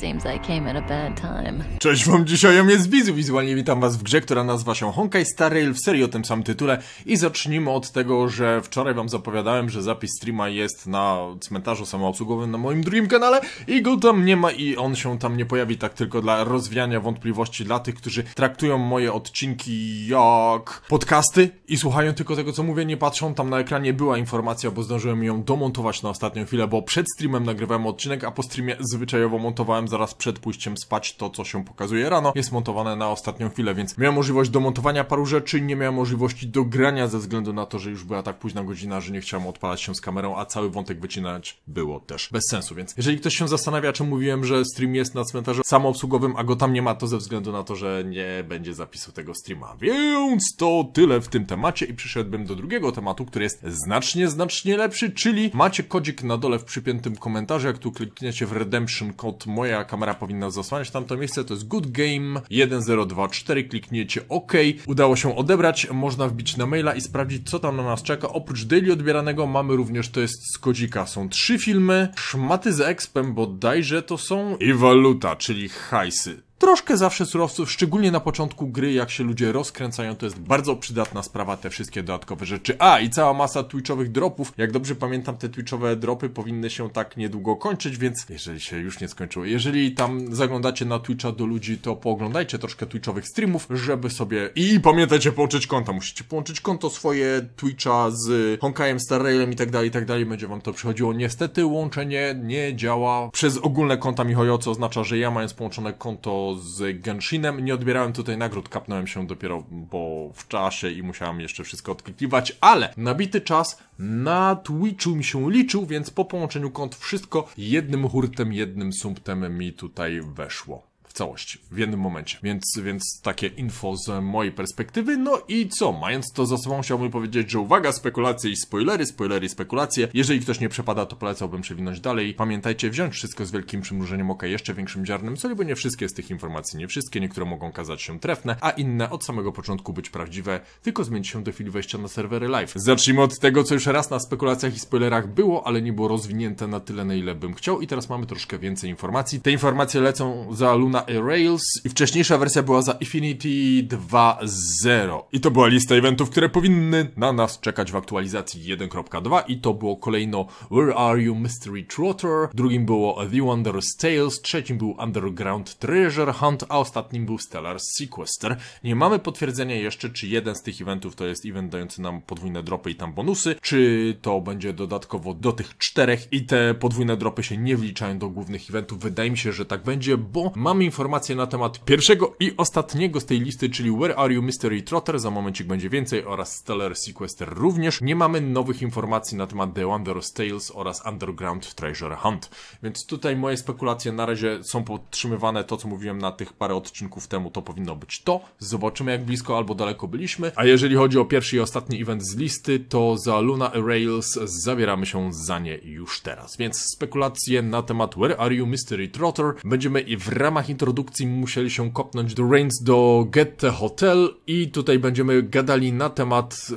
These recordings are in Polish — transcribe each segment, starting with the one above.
Seems I came at a bad time. Cześć wam, dzisiaj ja jest Wizu, wizualnie witam was w grze, która nazywa się Honkai Star Rail w serii o tym samym tytule i zacznijmy od tego, że wczoraj wam zapowiadałem, że zapis streama jest na cmentarzu samoobsługowym na moim drugim kanale i go tam nie ma i on się tam nie pojawi tak tylko dla rozwijania wątpliwości dla tych, którzy traktują moje odcinki jak podcasty i słuchają tylko tego, co mówię, nie patrzą. Tam na ekranie była informacja, bo zdążyłem ją domontować na ostatnią chwilę, bo przed streamem nagrywałem odcinek, a po streamie zwyczajowo montowałem zaraz przed pójściem spać to, co się pokazuje rano, jest montowane na ostatnią chwilę, więc miałem możliwość do montowania paru rzeczy, nie miałem możliwości do grania ze względu na to, że już była tak późna godzina, że nie chciałem odpalać się z kamerą, a cały wątek wycinać było też bez sensu, więc jeżeli ktoś się zastanawia, czy mówiłem, że stream jest na cmentarzu samoobsługowym, a go tam nie ma, to ze względu na to, że nie będzie zapisu tego streama. Więc to tyle w tym temacie i przyszedłbym do drugiego tematu, który jest znacznie, znacznie lepszy, czyli macie kodzik na dole w przypiętym komentarzu, jak tu klikniecie w redemption code moja kamera powinna zasłaniać tamto miejsce, to jest Good Game 1024, klikniecie OK, udało się odebrać, można wbić na maila i sprawdzić co tam na nas czeka, oprócz daily odbieranego mamy również to jest z kodzika, są trzy filmy, szmaty z expem bodajże to są i waluta, czyli hajsy troszkę zawsze surowców, szczególnie na początku gry, jak się ludzie rozkręcają, to jest bardzo przydatna sprawa, te wszystkie dodatkowe rzeczy. A, i cała masa twitchowych dropów. Jak dobrze pamiętam, te twitchowe dropy powinny się tak niedługo kończyć, więc jeżeli się już nie skończyły, jeżeli tam zaglądacie na Twitcha do ludzi, to pooglądajcie troszkę twitchowych streamów, żeby sobie... I pamiętajcie połączyć konta, musicie połączyć konto swoje Twitcha z Honkajem, Star Railem i tak dalej, i tak dalej, będzie wam to przychodziło. Niestety łączenie nie działa przez ogólne konta Mihojo, co oznacza, że ja mając połączone konto z Genshinem. Nie odbierałem tutaj nagród, kapnąłem się dopiero po w czasie i musiałem jeszcze wszystko odklikiwać, ale nabity czas na Twitchu mi się liczył, więc po połączeniu kont wszystko jednym hurtem, jednym sumptem mi tutaj weszło całość w jednym momencie. Więc, więc takie info z mojej perspektywy. No i co? Mając to za sobą, chciałbym powiedzieć, że uwaga, spekulacje i spoilery, spoilery i spekulacje. Jeżeli ktoś nie przepada, to polecałbym przewinąć dalej. Pamiętajcie, wziąć wszystko z wielkim przymrużeniem oka, jeszcze większym ziarnem soli, bo nie wszystkie z tych informacji, nie wszystkie, niektóre mogą kazać się trefne, a inne od samego początku być prawdziwe, tylko zmienić się do chwili wejścia na serwery live. Zacznijmy od tego, co już raz na spekulacjach i spoilerach było, ale nie było rozwinięte na tyle, na ile bym chciał i teraz mamy troszkę więcej informacji. Te informacje lecą za Luna Rails i wcześniejsza wersja była za Infinity 2.0. I to była lista eventów, które powinny na nas czekać w aktualizacji 1.2 i to było kolejno Where Are You Mystery Trotter, drugim było The Wondrous Tales, trzecim był Underground Treasure Hunt, a ostatnim był Stellar Sequester. Nie mamy potwierdzenia jeszcze, czy jeden z tych eventów to jest event dający nam podwójne dropy i tam bonusy, czy to będzie dodatkowo do tych czterech i te podwójne dropy się nie wliczają do głównych eventów. Wydaje mi się, że tak będzie, bo mamy informację informacje na temat pierwszego i ostatniego z tej listy, czyli Where Are You Mystery Trotter, za momencik będzie więcej, oraz Stellar Sequester również. Nie mamy nowych informacji na temat The Wanderer's Tales oraz Underground Treasure Hunt, więc tutaj moje spekulacje na razie są podtrzymywane, to co mówiłem na tych parę odcinków temu, to powinno być to. Zobaczymy jak blisko albo daleko byliśmy, a jeżeli chodzi o pierwszy i ostatni event z listy, to za Luna Rails zabieramy się za nie już teraz, więc spekulacje na temat Where Are You Mystery Trotter będziemy i w ramach intro Produkcji musieli się kopnąć do Reigns do Getty Hotel i tutaj będziemy gadali na temat y,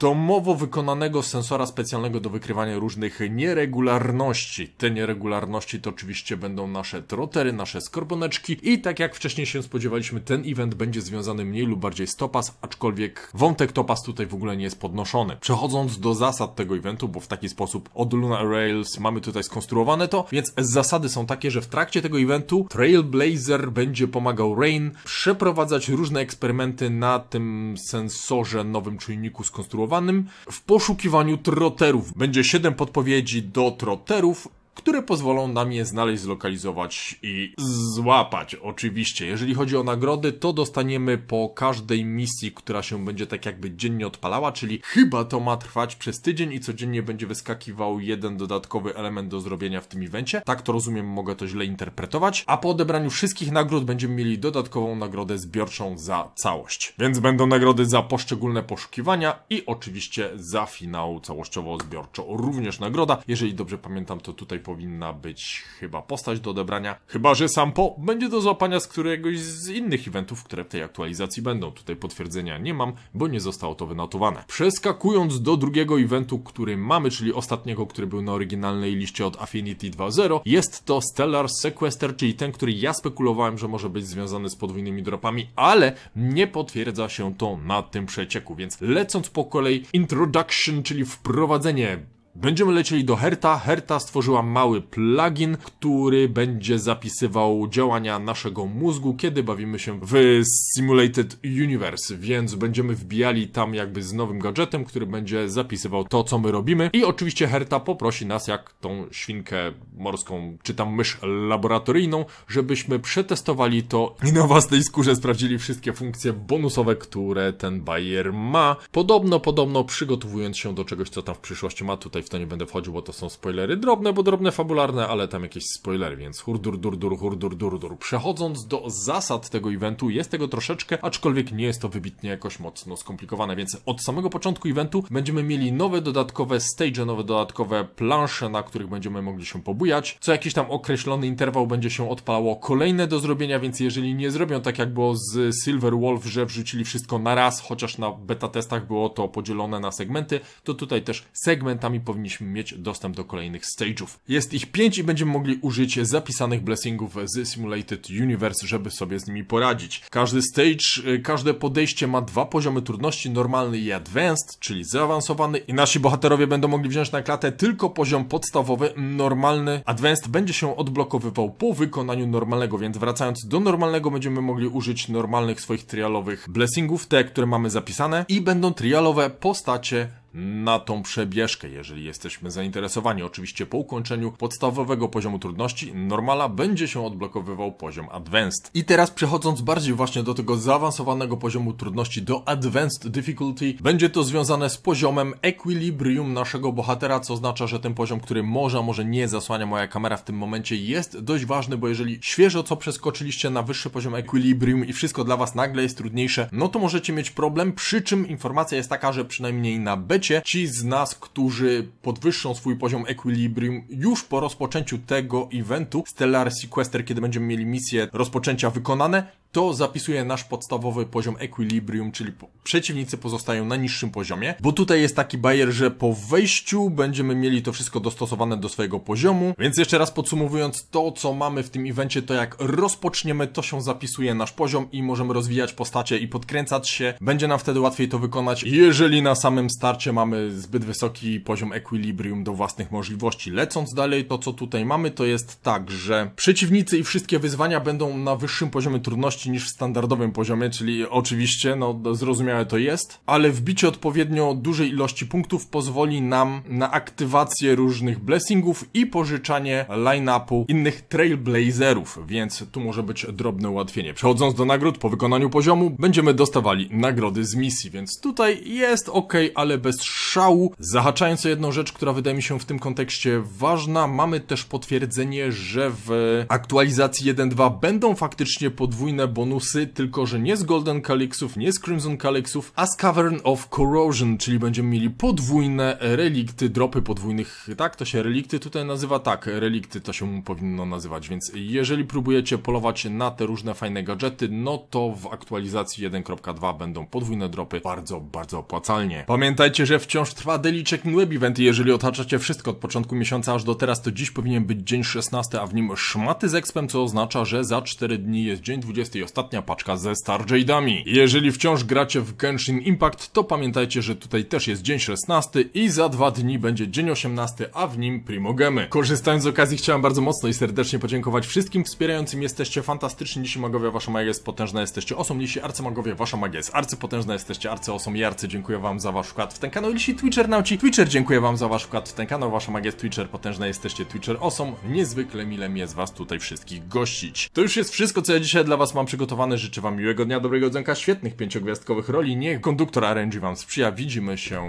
domowo wykonanego sensora specjalnego do wykrywania różnych nieregularności. Te nieregularności to oczywiście będą nasze trotery, nasze skorboneczki i tak jak wcześniej się spodziewaliśmy, ten event będzie związany mniej lub bardziej z Topaz, aczkolwiek wątek Topaz tutaj w ogóle nie jest podnoszony. Przechodząc do zasad tego eventu, bo w taki sposób od Luna Rails mamy tutaj skonstruowane to, więc zasady są takie, że w trakcie tego eventu Trailblazer Razer będzie pomagał Rain przeprowadzać różne eksperymenty na tym sensorze nowym czujniku skonstruowanym w poszukiwaniu troterów. Będzie 7 podpowiedzi do troterów które pozwolą nam je znaleźć, zlokalizować i złapać. Oczywiście, jeżeli chodzi o nagrody, to dostaniemy po każdej misji, która się będzie tak jakby dziennie odpalała, czyli chyba to ma trwać przez tydzień i codziennie będzie wyskakiwał jeden dodatkowy element do zrobienia w tym evencie. Tak to rozumiem, mogę to źle interpretować. A po odebraniu wszystkich nagród będziemy mieli dodatkową nagrodę zbiorczą za całość. Więc będą nagrody za poszczególne poszukiwania i oczywiście za finał całościowo-zbiorczo. Również nagroda, jeżeli dobrze pamiętam, to tutaj powinna być chyba postać do odebrania, chyba że sam po będzie do złapania z któregoś z innych eventów, które w tej aktualizacji będą. Tutaj potwierdzenia nie mam, bo nie zostało to wynotowane. Przeskakując do drugiego eventu, który mamy, czyli ostatniego, który był na oryginalnej liście od Affinity 2.0, jest to Stellar Sequester, czyli ten, który ja spekulowałem, że może być związany z podwójnymi dropami, ale nie potwierdza się to na tym przecieku, więc lecąc po kolei Introduction, czyli wprowadzenie Będziemy lecieli do Herta. Herta stworzyła mały plugin, który będzie zapisywał działania naszego mózgu, kiedy bawimy się w Simulated Universe, więc będziemy wbijali tam jakby z nowym gadżetem, który będzie zapisywał to, co my robimy. I oczywiście Herta poprosi nas, jak tą świnkę morską, czy tam mysz laboratoryjną, żebyśmy przetestowali to i na własnej skórze sprawdzili wszystkie funkcje bonusowe, które ten Bayer ma. Podobno, podobno przygotowując się do czegoś, co tam w przyszłości ma tutaj dalej w to nie będę wchodził, bo to są spoilery drobne, bo drobne fabularne, ale tam jakieś spoilery, więc hurdur, dur, dur, hurdur, dur, dur. Przechodząc do zasad tego eventu, jest tego troszeczkę, aczkolwiek nie jest to wybitnie jakoś mocno skomplikowane, więc od samego początku eventu będziemy mieli nowe dodatkowe stage, nowe dodatkowe plansze, na których będziemy mogli się pobujać. Co jakiś tam określony interwał będzie się odpalało kolejne do zrobienia, więc jeżeli nie zrobią tak jak było z Silver Wolf, że wrzucili wszystko na raz, chociaż na beta testach było to podzielone na segmenty, to tutaj też segmentami po powinniśmy mieć dostęp do kolejnych stage'ów. Jest ich 5 i będziemy mogli użyć zapisanych blessingów z Simulated Universe, żeby sobie z nimi poradzić. Każdy stage, y, każde podejście ma dwa poziomy trudności, normalny i advanced, czyli zaawansowany i nasi bohaterowie będą mogli wziąć na klatę tylko poziom podstawowy, normalny. Advanced będzie się odblokowywał po wykonaniu normalnego, więc wracając do normalnego będziemy mogli użyć normalnych swoich trialowych blessingów, te, które mamy zapisane i będą trialowe postacie na tą przebieżkę, jeżeli jesteśmy zainteresowani. Oczywiście po ukończeniu podstawowego poziomu trudności normala będzie się odblokowywał poziom advanced. I teraz przechodząc bardziej właśnie do tego zaawansowanego poziomu trudności, do advanced difficulty, będzie to związane z poziomem equilibrium naszego bohatera, co oznacza, że ten poziom, który może, może nie zasłania moja kamera w tym momencie jest dość ważny, bo jeżeli świeżo co przeskoczyliście na wyższy poziom equilibrium i wszystko dla was nagle jest trudniejsze, no to możecie mieć problem, przy czym informacja jest taka, że przynajmniej na becie Ci z nas, którzy podwyższą swój poziom equilibrium już po rozpoczęciu tego eventu, Stellar Sequester, kiedy będziemy mieli misję rozpoczęcia wykonane, to zapisuje nasz podstawowy poziom equilibrium, czyli przeciwnicy pozostają na niższym poziomie, bo tutaj jest taki bajer, że po wejściu będziemy mieli to wszystko dostosowane do swojego poziomu, więc jeszcze raz podsumowując to, co mamy w tym evencie, to jak rozpoczniemy, to się zapisuje nasz poziom i możemy rozwijać postacie i podkręcać się, będzie nam wtedy łatwiej to wykonać, jeżeli na samym starcie mamy zbyt wysoki poziom equilibrium do własnych możliwości. Lecąc dalej, to co tutaj mamy, to jest tak, że przeciwnicy i wszystkie wyzwania będą na wyższym poziomie trudności, niż w standardowym poziomie, czyli oczywiście, no zrozumiałe to jest, ale wbicie odpowiednio dużej ilości punktów pozwoli nam na aktywację różnych blessingów i pożyczanie line-upu innych trailblazerów, więc tu może być drobne ułatwienie. Przechodząc do nagród po wykonaniu poziomu, będziemy dostawali nagrody z misji, więc tutaj jest ok, ale bez szału. Zahaczając o jedną rzecz, która wydaje mi się w tym kontekście ważna, mamy też potwierdzenie, że w aktualizacji 1.2 będą faktycznie podwójne bonusy, tylko że nie z Golden Calixów, nie z Crimson Calixów, a z Cavern of Corrosion, czyli będziemy mieli podwójne relikty, dropy podwójnych, tak? To się relikty tutaj nazywa, tak, relikty to się powinno nazywać, więc jeżeli próbujecie polować na te różne fajne gadżety, no to w aktualizacji 1.2 będą podwójne dropy bardzo, bardzo opłacalnie. Pamiętajcie, że wciąż trwa Daily Checking Web Event i jeżeli otaczacie wszystko od początku miesiąca aż do teraz, to dziś powinien być dzień 16, a w nim szmaty z expem, co oznacza, że za 4 dni jest dzień 20 ostatnia paczka ze Starjade'ami. Jeżeli wciąż gracie w Genshin Impact, to pamiętajcie, że tutaj też jest dzień 16 i za dwa dni będzie dzień 18, a w nim Primogemy. Korzystając z okazji chciałem bardzo mocno i serdecznie podziękować wszystkim wspierającym. Jesteście fantastyczni, jeśli magowie, wasza magia jest potężna, jesteście osom, jeśli arcymagowie, wasza magia jest arcypotężna, jesteście arcyosom i arcy. Dziękuję wam za wasz wkład w ten kanał. Jeśli Twitcher nauci, Twitcher dziękuję wam za wasz wkład w ten kanał. Wasza magia jest Twitcher potężna, jesteście Twitcher osom. Niezwykle mile mi jest was tutaj wszystkich gościć. To już jest wszystko, co ja dzisiaj dla was mam przygotowane. Życzę Wam miłego dnia, dobrego dzonka, świetnych pięciogwiazdkowych roli. Niech konduktor RNG Wam sprzyja. Widzimy się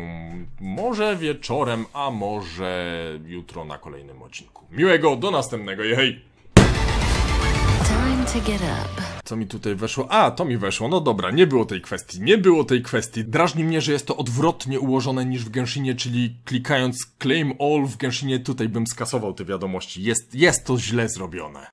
może wieczorem, a może jutro na kolejnym odcinku. Miłego, do następnego, jej! Co mi tutaj weszło? A, to mi weszło. No dobra, nie było tej kwestii. Nie było tej kwestii. Drażni mnie, że jest to odwrotnie ułożone niż w Genshinie, czyli klikając claim all w Genshinie tutaj bym skasował te wiadomości. Jest, jest to źle zrobione.